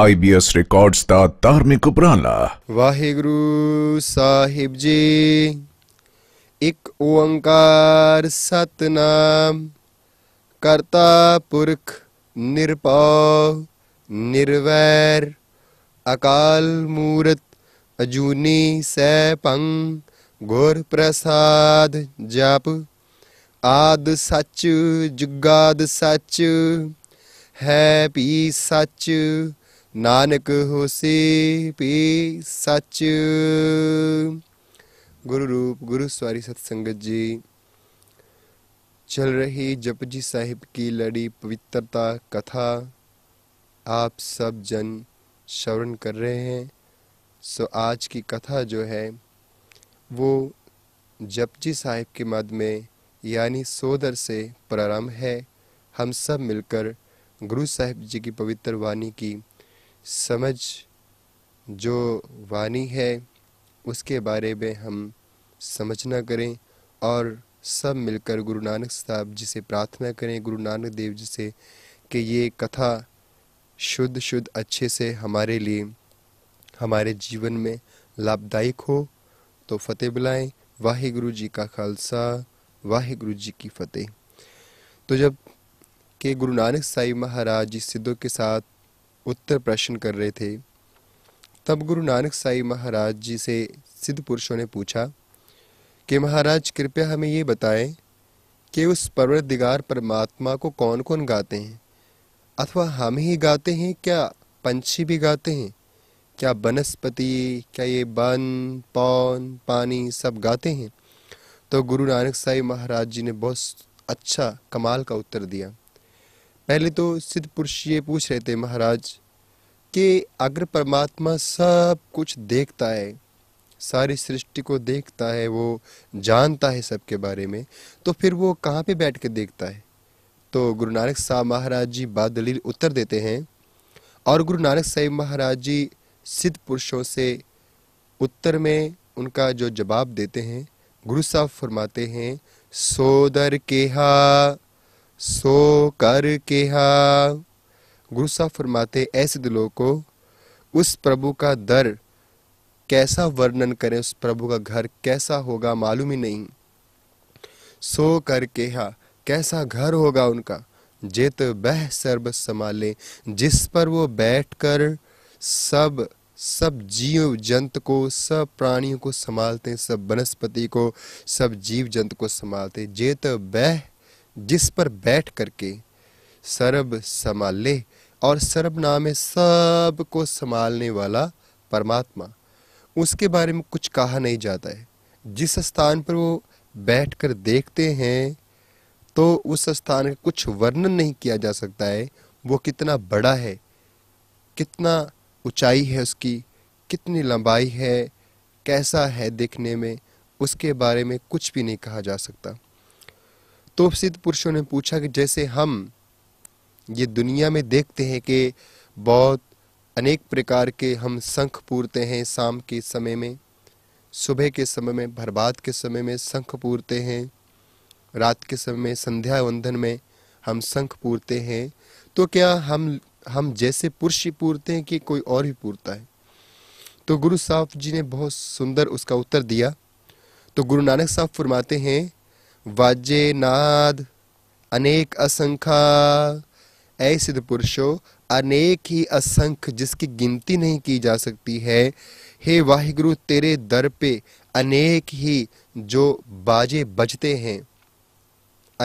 IBS records ਦਾ ਧਾਰਮਿਕ ਉਪਰਾਲਾ ਵਾਹਿਗੁਰੂ ਸਾਹਿਬ ਜੀ ਇੱਕ ਓੰਕਾਰ ਸਤਨਾਮ ਕਰਤਾ ਪੁਰਖ ਨਿਰਭਉ ਨਿਰਵੈਰ ਅਕਾਲ ਮੂਰਤ ਅਜੂਨੀ ਸੈ ਭੰ ਗੁਰ ਪ੍ਰਸਾਦ ਜਪ ਆਦ ਸੱਚ ਜੁਗਾਦ ਸੱਚ ਹੈ ਪੀ ਸੱਚ नानक ਹੋਸੀ पी सच गुरु रूप गुरु स्वारी सत्संगत जी चल रही जप जी साहिब की लड़ी पवित्रता कथा आप सब जन श्रवण कर रहे हैं सो आज की कथा जो है वो जपजी साहिब के मद में यानी सोदर से प्रारंभ है हम सब मिलकर गुरु साहिब जी की पवित्र वाणी की समझ जो वाणी है उसके बारे में हम समझना करें और सब मिलकर गुरु नानक साहब जी से प्रार्थना करें गुरु नानक देव जी से कि ये कथा शुद्ध शुद्ध अच्छे से हमारे लिए हमारे जीवन में लाभदायक हो तो फतेह बुलाएं वाहिगुरु जी का खालसा वाहेगुरु जी की फतेह तो जब के गुरु नानक साहिब महाराज जी सिद्धों के साथ उत्तर प्रश्न कर रहे थे तब गुरु नानक साई महाराज जी से सिद्ध पुरुषों ने पूछा कि महाराज कृपया हमें ये बताएं कि उस पर्वत दिगार परमात्मा को कौन कौन गाते हैं अथवा हम ही गाते हैं क्या पंछी भी गाते हैं क्या वनस्पति क्या ये बन पौन पानी सब गाते हैं तो गुरु नानक साई महाराज जी ने बहुत अच्छा कमाल का उत्तर दिया पहले तो सिद्ध पुरुष ये पूछ रहे थे महाराज कि अगर परमात्मा सब कुछ देखता है सारी सृष्टि को देखता है वो जानता है सबके बारे में तो फिर वो कहाँ पे बैठ के देखता है तो गुरु नानक साहब महाराज जी बादलील उत्तर देते हैं और गुरु नानक साहिब महाराज जी सिद्ध पुरुषों से उत्तर में उनका जो जवाब देते हैं गुरु साहब फरमाते हैं सोदर केहा सो कर के हा गुरु साहब फरमाते ऐसे दिलों को उस प्रभु का दर कैसा वर्णन करें उस प्रभु का घर कैसा होगा मालूम ही नहीं सो कर के हा कैसा घर होगा उनका जित बह सर्व संभाले जिस पर वो बैठकर सब सब जीव जंत को सब प्राणियों को संभालते सब वनस्पति को सब जीव जंत को संभालते जेत बह जिस पर बैठ करके सर्व संभाले और सर्व नाम है सब को संभालने वाला परमात्मा उसके बारे में कुछ कहा नहीं जाता है जिस स्थान पर वो बैठ कर देखते हैं तो उस स्थान का कुछ वर्णन नहीं किया जा सकता है वो कितना बड़ा है कितना ऊंचाई है उसकी कितनी लंबाई है कैसा है देखने में उसके बारे में कुछ भी नहीं कहा जा सकता तो सिद्ध पुरुषों ने पूछा कि जैसे हम ये दुनिया में देखते हैं कि बहुत अनेक प्रकार के हम शंख पूरते हैं शाम के समय में सुबह के समय में भरबात के समय में शंख पूरते हैं रात के समय में संध्या वंदन में हम शंख पूरते हैं तो क्या हम हम जैसे पुरुष ही पूरते हैं कि कोई और भी पूरता है तो गुरु साहब जी ने बहुत सुंदर उसका उत्तर दिया तो गुरु नानक साहब फरमाते हैं वाजे नाद अनेक असंख्या ऐसे पुरुषों अनेक ही असंख्य जिसकी गिनती नहीं की जा सकती है हे वाहिगुरु तेरे दर पे अनेक ही जो बाजे बजते हैं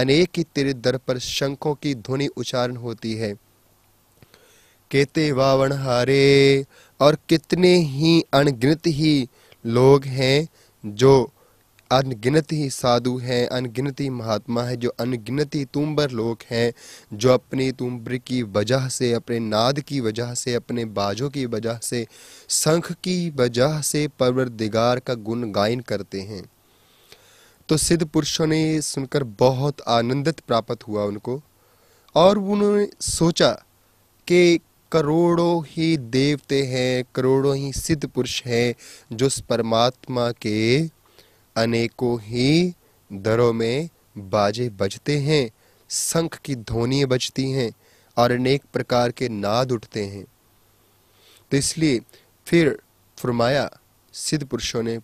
अनेक ही तेरे दर पर शंखों की ध्वनि उच्चारण होती है केते वावण हारे और कितने ही अनगिनत ही लोग हैं जो अनगिनत ही साधु हैं अनगिनत ही महात्मा है जो अनगिनत ही तुम्बर लोग हैं जो अपनी तुम्बर की वजह से अपने नाद की वजह से अपने बाजों की वजह से शंख की वजह से परवरदिगार का गुण गायन करते हैं तो सिद्ध पुरुषों ने सुनकर बहुत आनंदित प्राप्त हुआ उनको और उन्होंने सोचा कि करोड़ों ही देवते हैं करोड़ों ही सिद्ध पुरुष हैं जो उस परमात्मा के अनेकों ही दरों में बाजे बजते हैं संख की ध्वनियाँ बजती हैं और अनेक प्रकार के नाद उठते हैं तो इसलिए फिर फरमाया सिद्ध पुरुषों ने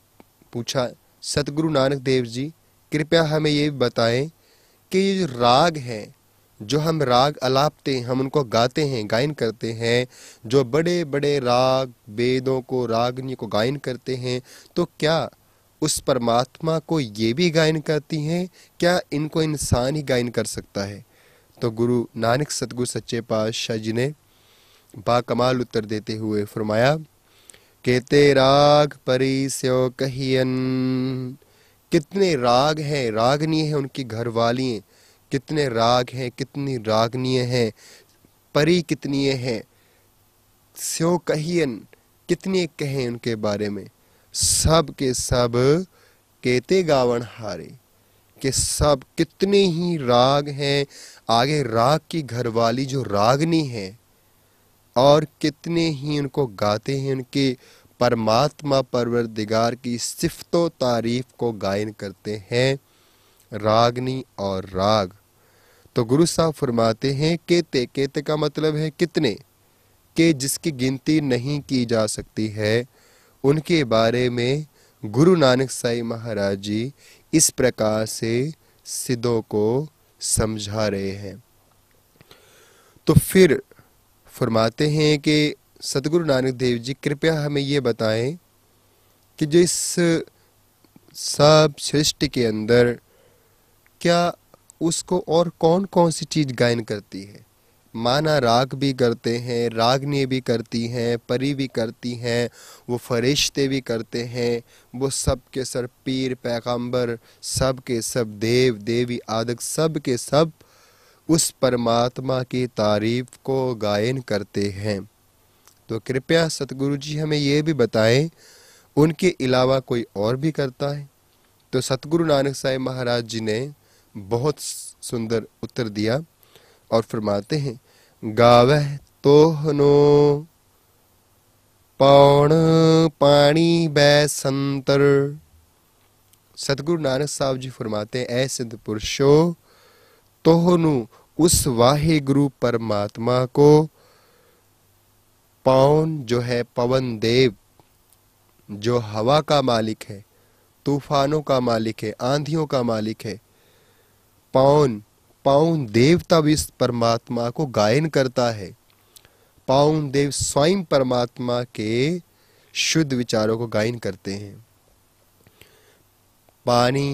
पूछा सतगुरु नानक देव जी कृपया हमें ये बताएं कि ये जो राग है जो हम राग अलापते हैं हम उनको गाते हैं गायन करते हैं जो बड़े बड़े राग वेदों को रागनी को गायन करते हैं तो क्या उस परमात्मा को ये भी गायन करती हैं क्या इनको इंसान ही गायन कर सकता है तो गुरु नानक सतगुरु सच्चे पातशाह जी ने बाकमाल उत्तर देते हुए फरमाया कहते राग परी स्यो कहियन कितने राग हैं रागनीय हैं उनकी घर घरवाली कितने राग हैं कितनी रागनीय हैं परी कितनी हैं स्यो कहियन कितने कहें उनके बारे में सब के सब केते गावन हारे के सब कितने ही राग हैं आगे राग की घरवाली जो रागनी है और कितने ही उनको गाते हैं उनके परमात्मा परवर दिगार की सिफतो तारीफ को गायन करते हैं रागनी और राग तो गुरु साहब फरमाते हैं केते केते का मतलब है कितने के जिसकी गिनती नहीं की जा सकती है उनके बारे में गुरु नानक साई महाराज जी इस प्रकार से सिद्धों को समझा रहे हैं तो फिर फरमाते हैं कि सतगुरु नानक देव जी कृपया हमें ये बताएं कि जो इस सब सृष्टि के अंदर क्या उसको और कौन कौन सी चीज़ गायन करती है माना राग भी करते हैं रागनी भी करती हैं परी भी करती हैं वो फरिश्ते भी करते हैं वो सब के सर पीर पैगंबर सब के सब देव देवी आदक सब के सब उस परमात्मा की तारीफ को गायन करते हैं तो कृपया सतगुरु जी हमें ये भी बताएं उनके अलावा कोई और भी करता है तो सतगुरु नानक साहेब महाराज जी ने बहुत सुंदर उत्तर दिया और फरमाते हैं गावे तो नो पौण बै संतर सतगुरु नानक साहब जी फरमाते ऐ सिद्ध पुरुषो तोहनु उस वाहे गुरु परमात्मा को पौन जो है पवन देव जो हवा का मालिक है तूफानों का मालिक है आंधियों का मालिक है पौन पाउन देवता भी इस परमात्मा को गायन करता है पाउन देव स्वयं परमात्मा के शुद्ध विचारों को गायन करते हैं पानी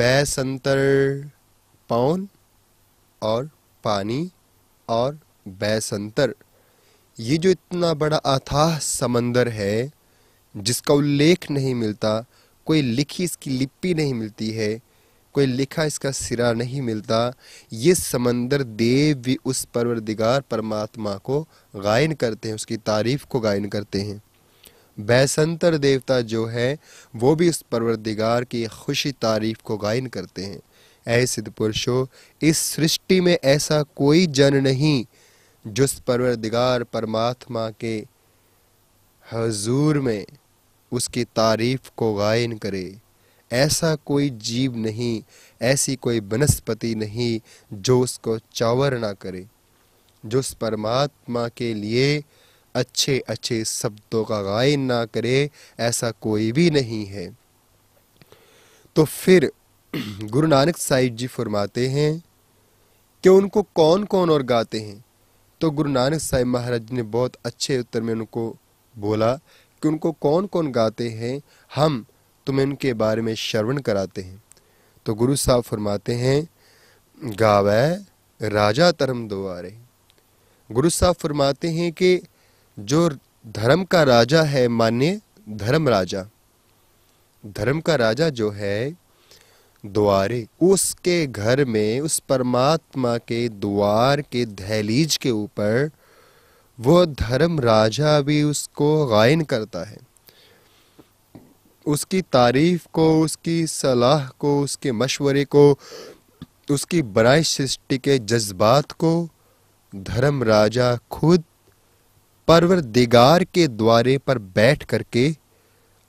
बैसंतर पाउन और पानी और बैसंतर ये जो इतना बड़ा अथाह समंदर है जिसका उल्लेख नहीं मिलता कोई लिखी इसकी लिपि नहीं मिलती है कोई लिखा इसका सिरा नहीं मिलता ये समंदर देव भी उस परवरदिगार परमात्मा को गायन करते हैं उसकी तारीफ को गायन करते हैं बैसंतर देवता जो है वो भी उस परवरदिगार की खुशी तारीफ को गायन करते हैं ऐ सिद्ध पुरुषो इस सृष्टि में ऐसा कोई जन नहीं जो परवरदिगार परमात्मा के हजूर में उसकी तारीफ को गायन करे ऐसा कोई जीव नहीं ऐसी कोई वनस्पति नहीं जो उसको चावर ना करे जो उस परमात्मा के लिए अच्छे अच्छे शब्दों का गायन ना करे ऐसा कोई भी नहीं है तो फिर गुरु नानक साहिब जी फरमाते हैं कि उनको कौन कौन और गाते हैं तो गुरु नानक साहिब महाराज ने बहुत अच्छे उत्तर में उनको बोला कि उनको कौन कौन गाते हैं हम तुम्हें उनके बारे में श्रवण कराते हैं तो गुरु साहब फरमाते हैं गावे राजा धर्म द्वारे गुरु साहब फरमाते हैं कि जो धर्म का राजा है मान्य धर्म राजा धर्म का राजा जो है द्वारे उसके घर में उस परमात्मा के द्वार के दहलीज के ऊपर वो धर्म राजा भी उसको गायन करता है उसकी तारीफ़ को उसकी सलाह को उसके मशवरे को उसकी बनाई सृष्टि के जज्बात को धर्म राजा खुद परवर दिगार के द्वारे पर बैठ करके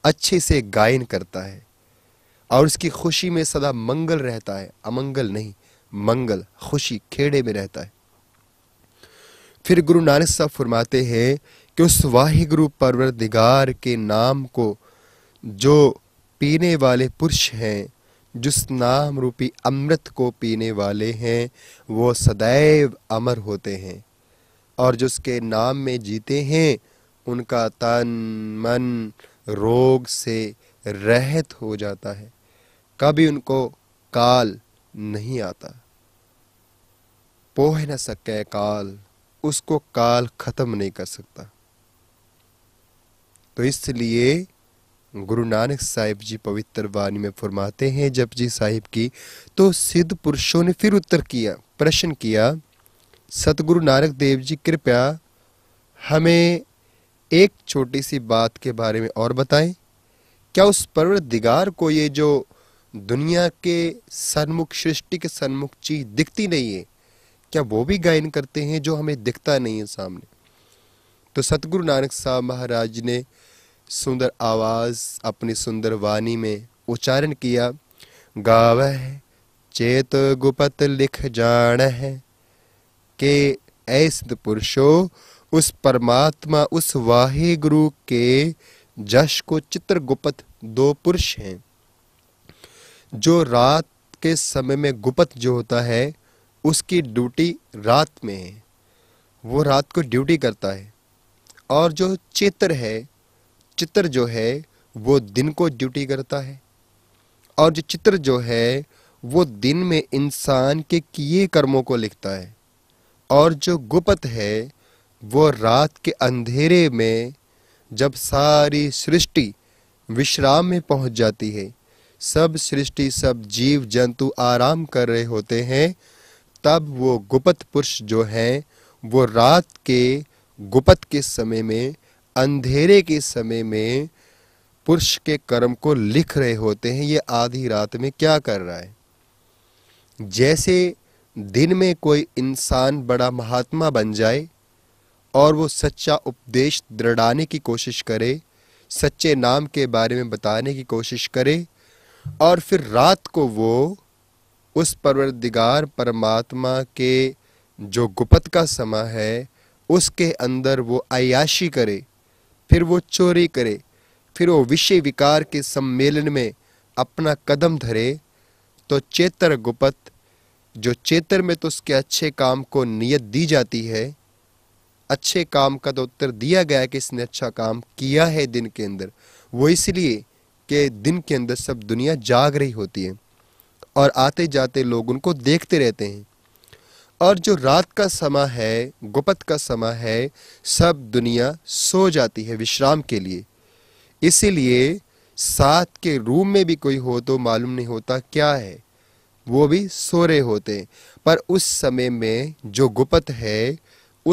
अच्छे से गायन करता है और उसकी खुशी में सदा मंगल रहता है अमंगल नहीं मंगल खुशी खेड़े में रहता है फिर गुरु नानक साहब फरमाते हैं कि उस वाहिगुरु परवर दिगार के नाम को जो पीने वाले पुरुष हैं जिस नाम रूपी अमृत को पीने वाले हैं वो सदैव अमर होते हैं और जिसके नाम में जीते हैं उनका तन मन रोग से रहत हो जाता है कभी उनको काल नहीं आता पोह न सके काल उसको काल ख़त्म नहीं कर सकता तो इसलिए गुरु नानक साहिब जी पवित्र वाणी में फरमाते हैं जब जी साहिब की तो सिद्ध पुरुषों ने फिर उत्तर किया प्रश्न किया सतगुरु नानक देव जी कृपया हमें एक छोटी सी बात के बारे में और बताएं क्या उस दिगार को ये जो दुनिया के सन्मुख सृष्टि के सन्मुख चीज दिखती नहीं है क्या वो भी गायन करते हैं जो हमें दिखता नहीं है सामने तो सतगुरु नानक साहब महाराज ने सुंदर आवाज़ अपनी सुंदर वाणी में उच्चारण किया गाव है चेत गुपत लिख जान है के ऐसे पुरुषो उस परमात्मा उस वाहे गुरु के जश को चित्र गुपत दो पुरुष हैं जो रात के समय में गुपत जो होता है उसकी ड्यूटी रात में है वो रात को ड्यूटी करता है और जो चित्र है चित्र जो है वो दिन को ड्यूटी करता है और जो चित्र जो है वो दिन में इंसान के किए कर्मों को लिखता है और जो गुपत है वो रात के अंधेरे में जब सारी सृष्टि विश्राम में पहुंच जाती है सब सृष्टि सब जीव जंतु आराम कर रहे होते हैं तब वो गुपत पुरुष जो है वो रात के गुपत के समय में अंधेरे के समय में पुरुष के कर्म को लिख रहे होते हैं ये आधी रात में क्या कर रहा है जैसे दिन में कोई इंसान बड़ा महात्मा बन जाए और वो सच्चा उपदेश दृढ़ाने की कोशिश करे सच्चे नाम के बारे में बताने की कोशिश करे और फिर रात को वो उस परवरदिगार परमात्मा के जो गुपत का समय है उसके अंदर वो अयाशी करे फिर वो चोरी करे फिर वो विषय विकार के सम्मेलन में अपना कदम धरे तो चेतर गुपत जो चेतर में तो उसके अच्छे काम को नियत दी जाती है अच्छे काम का तो उत्तर दिया गया कि इसने अच्छा काम किया है दिन के अंदर वो इसलिए कि दिन के अंदर सब दुनिया जाग रही होती है और आते जाते लोग उनको देखते रहते हैं और जो रात का समय है गुपत का समय है सब दुनिया सो जाती है विश्राम के लिए इसीलिए साथ के रूम में भी कोई हो तो मालूम नहीं होता क्या है वो भी सो रहे होते पर उस समय में जो गुपत है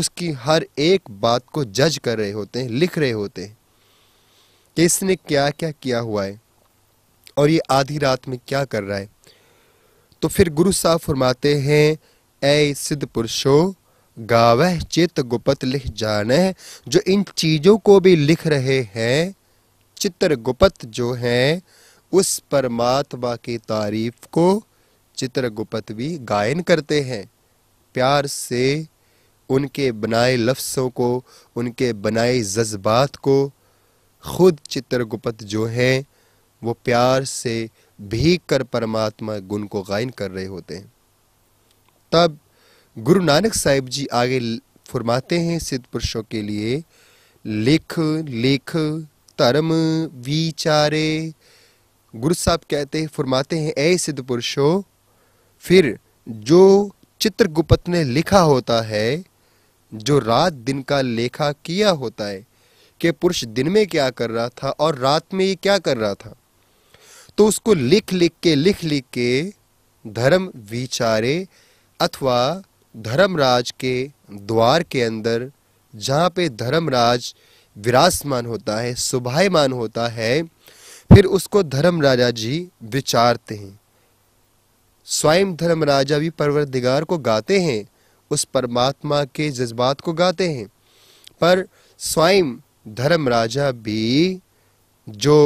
उसकी हर एक बात को जज कर रहे होते हैं लिख रहे होते हैं कि इसने क्या क्या किया हुआ है और ये आधी रात में क्या कर रहा है तो फिर गुरु साहब फरमाते हैं ए सिद्ध पुरुषो गावह चित गुपत लिख जान जो इन चीज़ों को भी लिख रहे हैं चित्र गुपत जो हैं उस परमात्मा की तारीफ को चित्र गुपत भी गायन करते हैं प्यार से उनके बनाए लफ्सों को उनके बनाए जज्बात को खुद चित्रगुप्त जो हैं वो प्यार से भीग कर परमात्मा गुण को गायन कर रहे होते हैं तब गुरु नानक साहिब जी आगे फरमाते हैं सिद्ध पुरुषों के लिए लेख लेख धर्म विचारे गुरु साहब कहते हैं फरमाते हैं ऐ सिद्ध पुरुषो फिर जो चित्रगुप्त ने लिखा होता है जो रात दिन का लेखा किया होता है कि पुरुष दिन में क्या कर रहा था और रात में ये क्या कर रहा था तो उसको लिख लिख के लिख लिख के धर्म विचारे अथवा धर्मराज के द्वार के अंदर जहाँ पे धर्मराज विराजमान होता है सुभायमान होता है फिर उसको धर्म राजा जी विचारते हैं स्वयं धर्म राजा भी परवरदिगार को गाते हैं उस परमात्मा के जज्बात को गाते हैं पर स्वयं धर्म राजा भी जो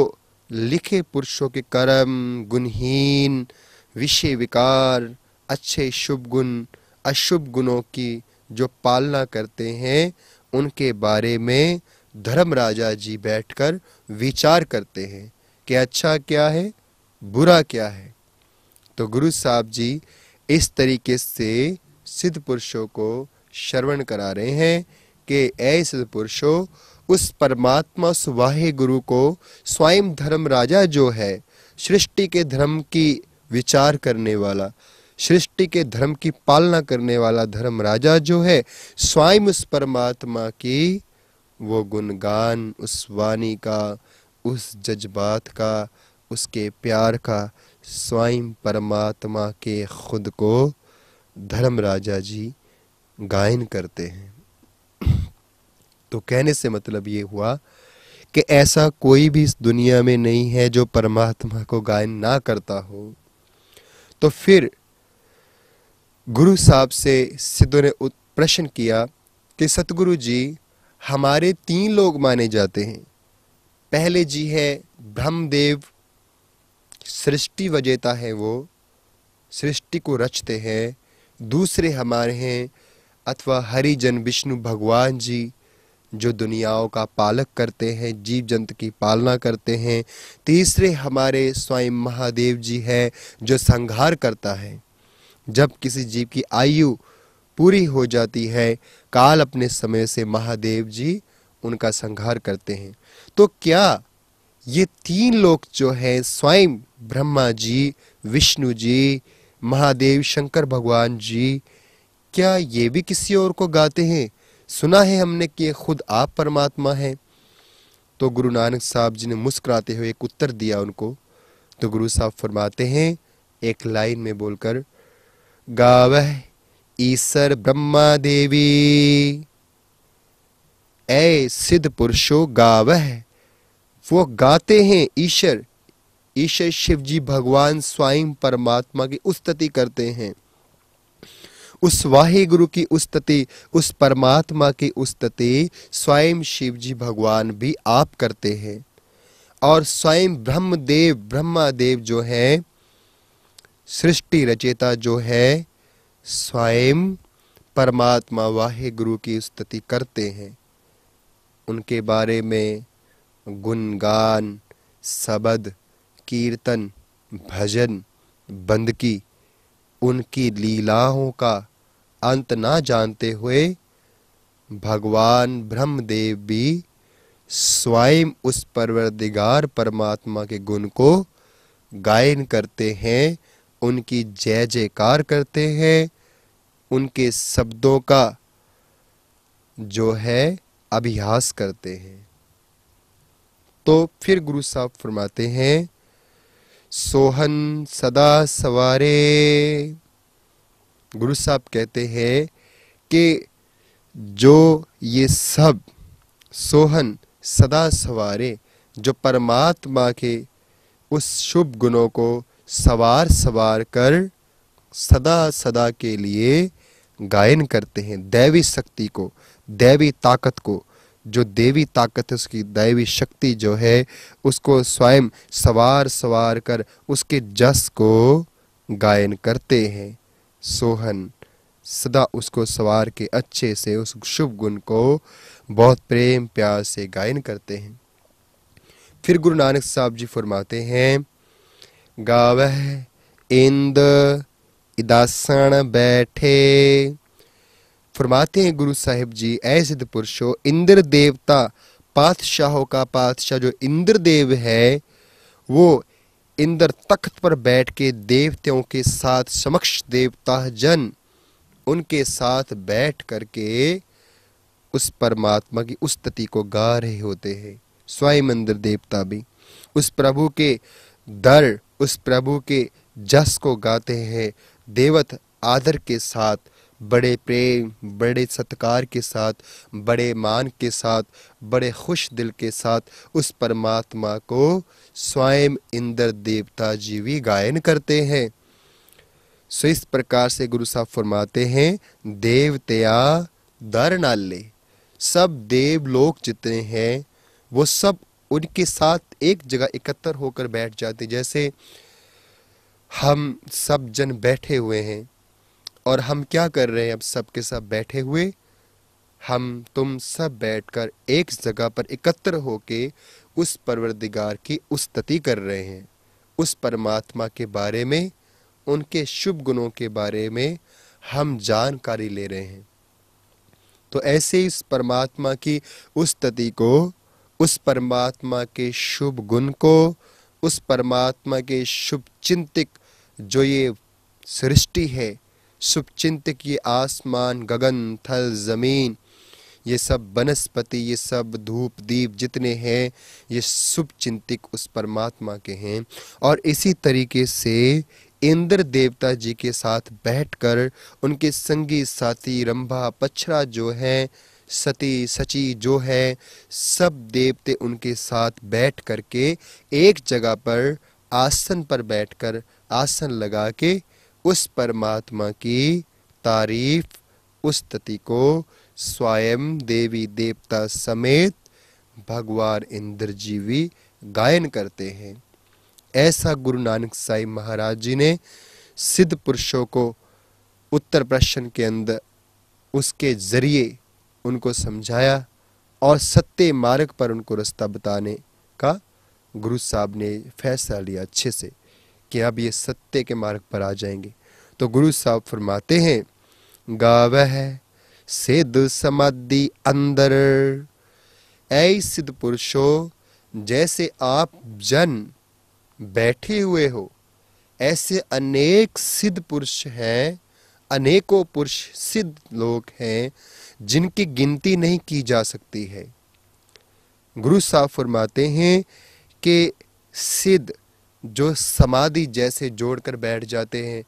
लिखे पुरुषों के कर्म गुणहीन विषय विकार अच्छे शुभ गुण अशुभ गुणों की जो पालना करते हैं उनके बारे में धर्म राजा जी बैठकर विचार करते हैं कि अच्छा क्या है बुरा क्या है तो गुरु साहब जी इस तरीके से सिद्ध पुरुषों को श्रवण करा रहे हैं कि ऐ सिद्ध पुरुषों उस परमात्मा सुवाहे गुरु को स्वयं धर्म राजा जो है सृष्टि के धर्म की विचार करने वाला सृष्टि के धर्म की पालना करने वाला धर्म राजा जो है स्वयं उस परमात्मा की वो गुणगान उस वाणी का उस जज्बात का उसके प्यार का स्वयं परमात्मा के खुद को धर्म राजा जी गायन करते हैं तो कहने से मतलब ये हुआ कि ऐसा कोई भी इस दुनिया में नहीं है जो परमात्मा को गायन ना करता हो तो फिर गुरु साहब से सिद्धू ने प्रश्न किया कि सतगुरु जी हमारे तीन लोग माने जाते हैं पहले जी है ब्रह्मदेव सृष्टि वजेता है वो सृष्टि को रचते हैं दूसरे हमारे हैं अथवा हरिजन विष्णु भगवान जी जो दुनियाओं का पालक करते हैं जीव जंतु की पालना करते हैं तीसरे हमारे स्वयं महादेव जी है जो संहार करता है जब किसी जीव की आयु पूरी हो जाती है काल अपने समय से महादेव जी उनका संहार करते हैं तो क्या ये तीन लोग जो हैं स्वयं ब्रह्मा जी विष्णु जी महादेव शंकर भगवान जी क्या ये भी किसी और को गाते हैं सुना है हमने कि खुद आप परमात्मा हैं तो गुरु नानक साहब जी ने मुस्कुराते हुए एक उत्तर दिया उनको तो गुरु साहब फरमाते हैं एक लाइन में बोलकर गाव ईश्वर ब्रह्मा देवी ए सिद्ध पुरुषो गाव वो गाते हैं ईश्वर ईश्वर शिव जी भगवान स्वयं परमात्मा की उस्तति करते हैं उस वाहे गुरु की उस्तति उस परमात्मा की उस्तति स्वयं शिव जी भगवान भी आप करते हैं और स्वयं ब्रह्मदेव देव जो है सृष्टि रचेता जो है स्वयं परमात्मा वाहे गुरु की स्तुति करते हैं उनके बारे में गुणगान सबद कीर्तन भजन बंदकी उनकी लीलाओं का अंत ना जानते हुए भगवान ब्रह्मदेव भी स्वयं उस परवरदिगार परमात्मा के गुण को गायन करते हैं उनकी जय जयकार करते हैं उनके शब्दों का जो है अभ्यास करते हैं तो फिर गुरु साहब फरमाते हैं सोहन सदा सवारे गुरु साहब कहते हैं कि जो ये सब सोहन सदा सवारे जो परमात्मा के उस शुभ गुणों को सवार सवार कर सदा सदा के लिए गायन करते हैं दैवी शक्ति को दैवी ताकत को जो देवी ताकत है उसकी दैवी शक्ति जो है उसको स्वयं सवार सवार कर उसके जस को गायन करते हैं सोहन सदा उसको सवार के अच्छे से उस शुभ गुण को बहुत प्रेम प्यार से गायन करते हैं फिर गुरु नानक साहब जी फरमाते हैं गावह इंद इदासन बैठे फरमाते हैं गुरु साहिब जी ऐ सिद्ध पुरुषो इंद्र देवता पातशाहों का पातशाह जो इंद्र देव है वो इंद्र तख्त पर बैठ के देवताओं के साथ समक्ष देवता जन उनके साथ बैठ करके उस परमात्मा की उस तति को गा रहे होते हैं स्वयं इंद्र देवता भी उस प्रभु के दर उस प्रभु के जस को गाते हैं देवत आदर के साथ बड़े प्रेम बड़े सत्कार के साथ बड़े मान के साथ बड़े खुश दिल के साथ उस परमात्मा को स्वयं इंद्र देवता जी भी गायन करते हैं सो इस प्रकार से गुरु साहब फरमाते हैं देवतया दर नाले सब देवलोक जितने हैं वो सब उनके साथ एक जगह इकट्ठर होकर बैठ जाते जैसे हम सब जन बैठे हुए हैं और हम क्या कर रहे हैं अब सब के सब बैठे हुए हम तुम सब बैठकर एक जगह पर एकत्र होके उस परवरदिगार की उस्तति कर रहे हैं उस परमात्मा के बारे में उनके शुभ गुणों के बारे में हम जानकारी ले रहे हैं तो ऐसे इस परमात्मा की उस्तति को उस परमात्मा के शुभ गुण को उस परमात्मा के शुभ चिंतिक जो ये सृष्टि है शुभ चिंतिक ये आसमान गगन थल ज़मीन ये सब वनस्पति ये सब धूप दीप जितने हैं ये शुभ चिंतिक उस परमात्मा के हैं और इसी तरीके से इंद्र देवता जी के साथ बैठकर उनके संगी साथी रंभा पछरा जो हैं सती सची जो है सब देवते उनके साथ बैठ करके एक जगह पर आसन पर बैठकर आसन लगा के उस परमात्मा की तारीफ उस तति को स्वयं देवी देवता समेत भगवान इंद्र जी भी गायन करते हैं ऐसा गुरु नानक साहिब महाराज जी ने सिद्ध पुरुषों को उत्तर प्रश्न के अंदर उसके ज़रिए उनको समझाया और सत्य मार्ग पर उनको रास्ता बताने का गुरु साहब ने फैसला लिया अच्छे से कि अब ये सत्य के मार्ग पर आ जाएंगे तो गुरु साहब फरमाते हैं गाव है सिद्ध समाधि अंदर ऐ सिद्ध पुरुषो जैसे आप जन बैठे हुए हो ऐसे अनेक सिद्ध पुरुष हैं अनेकों पुरुष सिद्ध लोग हैं जिनकी गिनती नहीं की जा सकती है गुरु साहब फरमाते हैं कि सिद्ध जो समाधि जैसे जोड़कर बैठ जाते हैं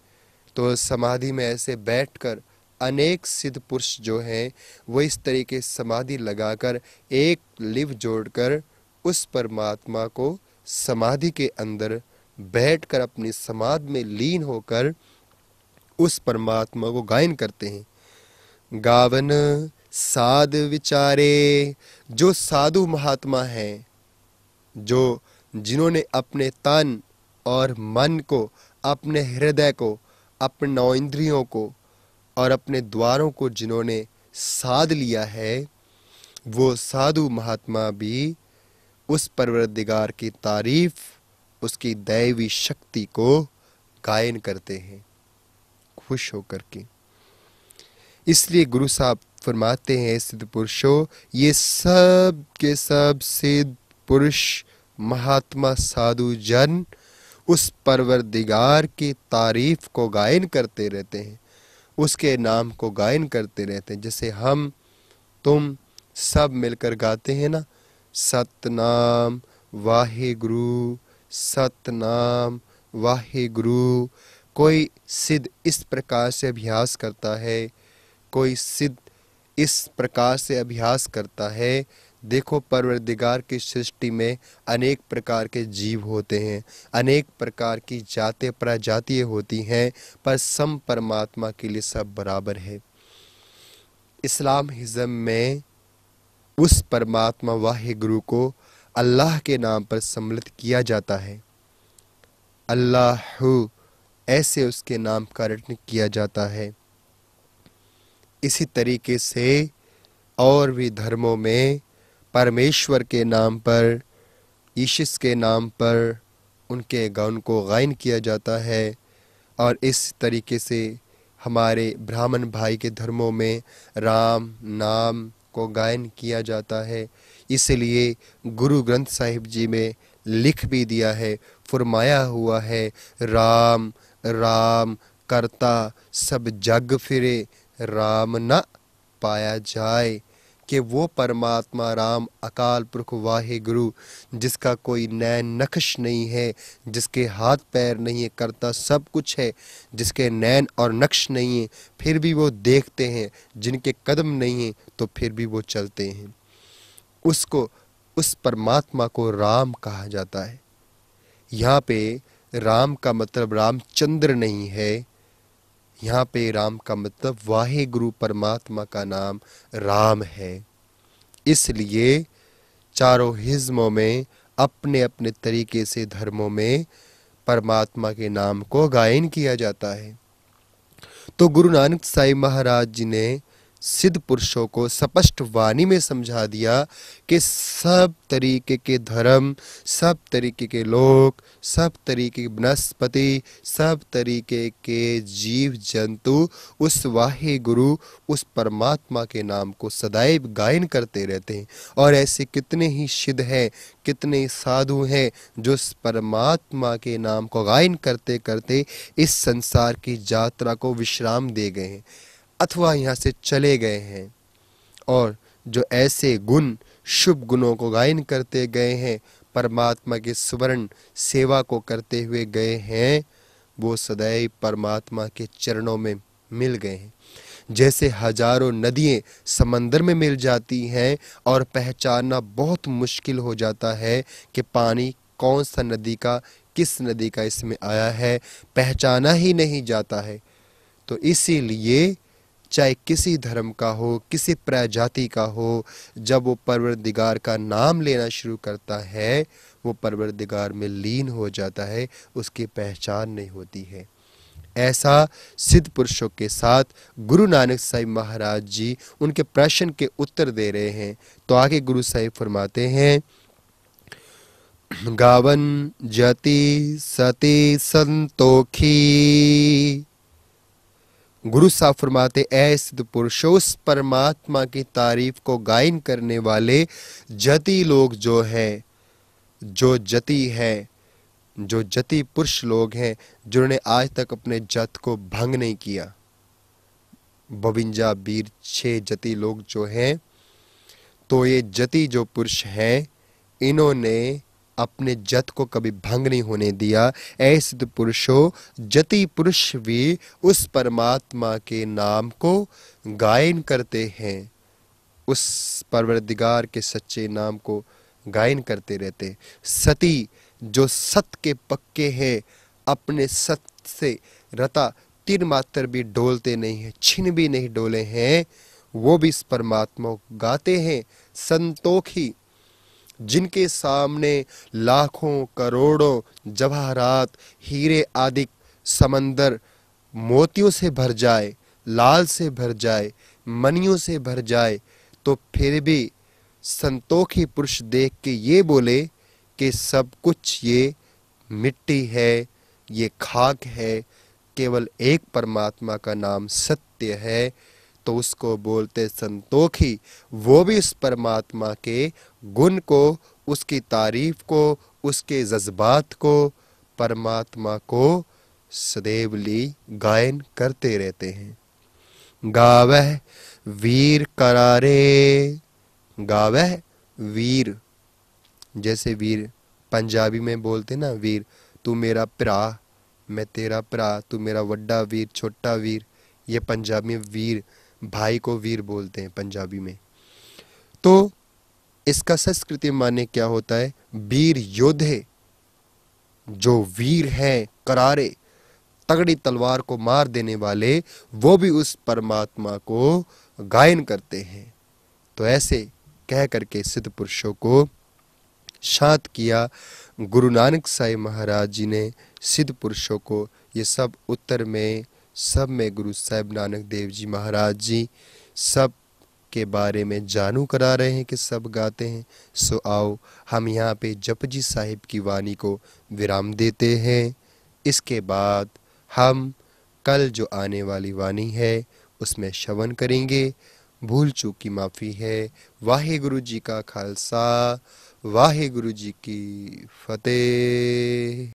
तो समाधि में ऐसे बैठकर अनेक सिद्ध पुरुष जो हैं वो इस तरीके समाधि लगाकर एक लिव जोड़कर उस परमात्मा को समाधि के अंदर बैठकर अपनी समाधि में लीन होकर उस परमात्मा को गायन करते हैं गावन साध विचारे जो साधु महात्मा हैं जो जिन्होंने अपने तन और मन को अपने हृदय को अपने नौ इंद्रियों को और अपने द्वारों को जिन्होंने साध लिया है वो साधु महात्मा भी उस परवरदिगार की तारीफ उसकी दैवी शक्ति को गायन करते हैं खुश होकर के इसलिए गुरु साहब फरमाते हैं सिद्ध पुरुषों ये सब के सब सिद्ध पुरुष महात्मा साधु जन उस परवरदिगार की तारीफ को गायन करते रहते हैं उसके नाम को गायन करते रहते हैं जैसे हम तुम सब मिलकर गाते हैं ना सतनाम वाहे गुरु सतनाम वाहे गुरु कोई सिद्ध इस प्रकार से अभ्यास करता है कोई सिद्ध इस प्रकार से अभ्यास करता है देखो परवरदिगार की सृष्टि में अनेक प्रकार के जीव होते हैं अनेक प्रकार की जाते प्रजातीय होती हैं पर सम परमात्मा के लिए सब बराबर है इस्लाम हिज़म में उस परमात्मा वाहे गुरु को अल्लाह के नाम पर सम्मिलित किया जाता है अल्लाह ऐसे उसके नाम का रटन किया जाता है इसी तरीके से और भी धर्मों में परमेश्वर के नाम पर ईशिस के नाम पर उनके गौन को गायन किया जाता है और इस तरीके से हमारे ब्राह्मण भाई के धर्मों में राम नाम को गायन किया जाता है इसलिए गुरु ग्रंथ साहिब जी में लिख भी दिया है फरमाया हुआ है राम राम करता सब जग फिरे राम न पाया जाए कि वो परमात्मा राम अकाल पुरख वाहे गुरु जिसका कोई नैन नक्श नहीं है जिसके हाथ पैर नहीं है करता सब कुछ है जिसके नैन और नक्श नहीं है फिर भी वो देखते हैं जिनके कदम नहीं हैं तो फिर भी वो चलते हैं उसको उस परमात्मा को राम कहा जाता है यहाँ पे राम का मतलब रामचंद्र नहीं है यहाँ पे राम का मतलब वाहे गुरु परमात्मा का नाम राम है इसलिए चारों हिज्मों में अपने अपने तरीके से धर्मों में परमात्मा के नाम को गायन किया जाता है तो गुरु नानक साहिब महाराज जी ने सिद्ध पुरुषों को स्पष्ट वाणी में समझा दिया कि सब तरीके के धर्म सब तरीके के लोग सब तरीके की वनस्पति सब तरीके के जीव जंतु उस वाहे गुरु उस परमात्मा के नाम को सदैव गायन करते रहते हैं और ऐसे कितने ही सिद्ध हैं कितने साधु हैं जो उस परमात्मा के नाम को गायन करते करते इस संसार की यात्रा को विश्राम दे गए हैं अथवा यहाँ से चले गए हैं और जो ऐसे गुण शुभ गुणों को गायन करते गए हैं परमात्मा के सुवर्ण सेवा को करते हुए गए हैं वो सदैव परमात्मा के चरणों में मिल गए हैं जैसे हजारों नदियाँ समंदर में मिल जाती हैं और पहचानना बहुत मुश्किल हो जाता है कि पानी कौन सा नदी का किस नदी का इसमें आया है पहचाना ही नहीं जाता है तो इसीलिए चाहे किसी धर्म का हो किसी प्रजाति का हो जब वो परवरदिगार का नाम लेना शुरू करता है वो परवरदिगार में लीन हो जाता है उसकी पहचान नहीं होती है ऐसा सिद्ध पुरुषों के साथ गुरु नानक साहिब महाराज जी उनके प्रश्न के उत्तर दे रहे हैं तो आगे गुरु साहिब फरमाते हैं गावन जति सती संतोखी गुरु साहब फरमाते ऐसे पुरुष उस परमात्मा की तारीफ को गायन करने वाले जति लोग जो हैं जो जति हैं जो जति पुरुष लोग हैं जिन्होंने आज तक अपने जत को भंग नहीं किया बविंजा बीर छह जति लोग जो हैं तो ये जति जो पुरुष हैं इन्होंने अपने जत को कभी भंग नहीं होने दिया ऐसे पुरुषों पुरुषो जति पुरुष भी उस परमात्मा के नाम को गायन करते हैं उस परवरदिगार के सच्चे नाम को गायन करते रहते सती जो सत के पक्के हैं अपने सत से रता तीन मात्र भी डोलते नहीं हैं छिन भी नहीं डोले हैं वो भी इस परमात्मा को गाते हैं संतोखी जिनके सामने लाखों करोड़ों जवाहरात हीरे आदि समंदर मोतियों से भर जाए लाल से भर जाए मनियों से भर जाए तो फिर भी संतोखी पुरुष देख के ये बोले कि सब कुछ ये मिट्टी है ये खाक है केवल एक परमात्मा का नाम सत्य है तो उसको बोलते संतोखी वो भी उस परमात्मा के गुण को उसकी तारीफ को उसके जज्बात को परमात्मा को सदैवली गायन करते रहते हैं गावह वीर करारे गावह वीर जैसे वीर पंजाबी में बोलते ना वीर तू मेरा भ्रा मैं तेरा भ्रा तू मेरा वड्डा वीर छोटा वीर ये पंजाबी वीर भाई को वीर बोलते हैं पंजाबी में तो इसका संस्कृति माने क्या होता है वीर योद्धे जो वीर हैं करारे तगड़ी तलवार को मार देने वाले वो भी उस परमात्मा को गायन करते हैं तो ऐसे कह करके सिद्ध पुरुषों को शांत किया गुरु नानक साहिब महाराज जी ने सिद्ध पुरुषों को ये सब उत्तर में सब में गुरु साहब नानक देव जी महाराज जी सब के बारे में जानू करा रहे हैं कि सब गाते हैं सो आओ हम यहाँ पे जी साहिब की वाणी को विराम देते हैं इसके बाद हम कल जो आने वाली वाणी है उसमें श्रवण करेंगे भूल चूक की माफ़ी है वाहे गुरु जी का खालसा वाहे गुरु जी की फतेह